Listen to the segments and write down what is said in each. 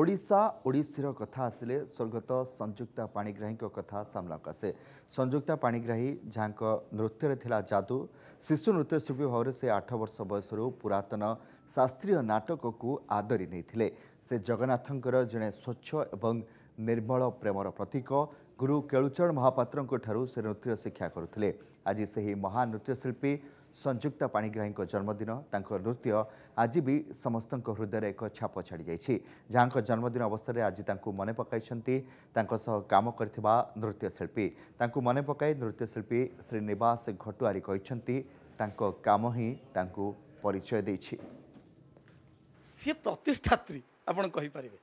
ଓଡ଼ିଶା ଓଡ଼ିଶୀର କଥା ଆସିଲେ ସ୍ୱର୍ଗତ ସଂଯୁକ୍ତା ପାଣିଗ୍ରାହୀଙ୍କ କଥା ସାମ୍ନାକୁ ଆସେ ସଂଯୁକ୍ତା ପାଣିଗ୍ରାହୀ ଯାହାଙ୍କ ନୃତ୍ୟରେ ଥିଲା ଯାଦୁ ଶିଶୁ ନୃତ୍ୟଶିଳ୍ପୀ ଭାବରେ ସେ ଆଠ ବର୍ଷ ବୟସରୁ ପୁରାତନ ଶାସ୍ତ୍ରୀୟ ନାଟକକୁ ଆଦରି ନେଇଥିଲେ ସେ ଜଗନ୍ନାଥଙ୍କର ଜଣେ ସ୍ୱଚ୍ଛ ଏବଂ ନିର୍ମଳ ପ୍ରେମର ପ୍ରତୀକ ଗୁରୁ କେଳୁଚରଣ ମହାପାତ୍ରଙ୍କଠାରୁ ସେ ନୃତ୍ୟ ଶିକ୍ଷା କରୁଥିଲେ ଆଜି ସେହି ମହାନ୍ ନୃତ୍ୟଶିଳ୍ପୀ ସଂଯୁକ୍ତା ପାଣିଗ୍ରାହୀଙ୍କ ଜନ୍ମଦିନ ତାଙ୍କ ନୃତ୍ୟ ଆଜି ବି ସମସ୍ତଙ୍କ ହୃଦୟରେ ଏକ ଛାପ ଛାଡ଼ିଯାଇଛି ଯାହାଙ୍କ ଜନ୍ମଦିନ ଅବସରରେ ଆଜି ତାଙ୍କୁ ମନେ ପକାଇଛନ୍ତି ତାଙ୍କ ସହ କାମ କରିଥିବା ନୃତ୍ୟଶିଳ୍ପୀ ତାଙ୍କୁ ମନେ ପକାଇ ନୃତ୍ୟଶିଳ୍ପୀ ଶ୍ରୀନିବାସ ଘଟୁଆରୀ କହିଛନ୍ତି ତାଙ୍କ କାମ ହିଁ ତାଙ୍କୁ ପରିଚୟ ଦେଇଛି ସିଏ ପ୍ରତିଷ୍ଠାତ୍ରୀ ଆପଣ କହିପାରିବେ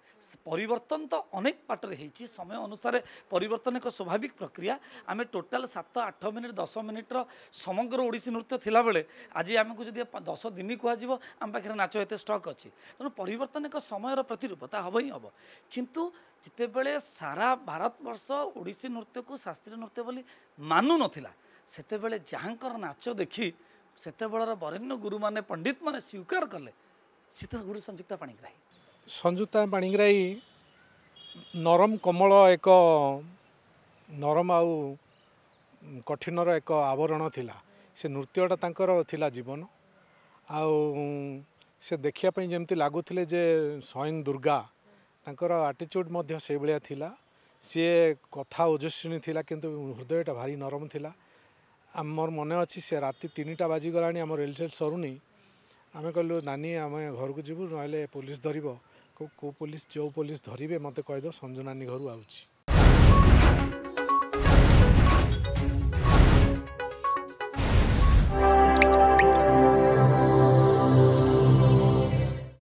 ପରିବର୍ତ୍ତନ ତ ଅନେକ ପାଟରେ ହେଇଛି ସମୟ ଅନୁସାରେ ପରିବର୍ତ୍ତନ ଏକ ସ୍ୱାଭାବିକ ପ୍ରକ୍ରିୟା ଆମେ ଟୋଟାଲ୍ ସାତ ଆଠ ମିନିଟ୍ ଦଶ ମିନିଟ୍ର ସମଗ୍ର ଓଡ଼ିଶୀ ନୃତ୍ୟ ଥିଲାବେଳେ ଆଜି ଆମକୁ ଯଦି ଦଶ ଦିନ କୁହାଯିବ ଆମ ପାଖରେ ନାଚ ଏତେ ଷ୍ଟକ୍ ଅଛି ତେଣୁ ପରିବର୍ତ୍ତନ ଏକ ସମୟର ପ୍ରତିରୂପ ତା ହେବ ହିଁ ହେବ କିନ୍ତୁ ଯେତେବେଳେ ସାରା ଭାରତବର୍ଷ ଓଡ଼ିଶୀ ନୃତ୍ୟକୁ ଶାସ୍ତ୍ରୀୟ ନୃତ୍ୟ ବୋଲି ମାନୁନଥିଲା ସେତେବେଳେ ଯାହାଙ୍କର ନାଚ ଦେଖି ସେତେବେଳର ବରେଣ୍ୟ ଗୁରୁମାନେ ପଣ୍ଡିତମାନେ ସ୍ୱୀକାର କଲେ ସେ ତ ଗୁରୁ ସଂଯୁକ୍ତ ପାଣିଗ୍ରାହୀ ସଂଯୁକ୍ତା ପାଣିଗ୍ରାହୀ ନରମ କୋମଳ ଏକ ନରମ ଆଉ କଠିନର ଏକ ଆବରଣ ଥିଲା ସେ ନୃତ୍ୟଟା ତାଙ୍କର ଥିଲା ଜୀବନ ଆଉ ସେ ଦେଖିବା ପାଇଁ ଯେମିତି ଲାଗୁଥିଲେ ଯେ ସ୍ୱୟଂ ଦୁର୍ଗା ତାଙ୍କର ଆଟିଚ୍ୟୁଡ଼୍ ମଧ୍ୟ ସେଇଭଳିଆ ଥିଲା ସିଏ କଥା ଓଜସ୍ୱିନୀ ଥିଲା କିନ୍ତୁ ହୃଦୟଟା ଭାରି ନରମ ଥିଲା ଆମର ମନେ ଅଛି ସେ ରାତି ତିନିଟା ବାଜିଗଲାଣି ଆମର ରେଲସେଲ୍ ସରୁନି ଆମେ କହିଲୁ ନାନୀ ଆମେ ଘରକୁ ଯିବୁ ନହେଲେ ପୋଲିସ ଧରିବ କେଉଁ ପୋଲିସ ଯେଉଁ ପୋଲିସ ଧରିବେ ମୋତେ କହିଦେବ ସଞ୍ଜନାନୀ ଘରୁ ଆଉଛି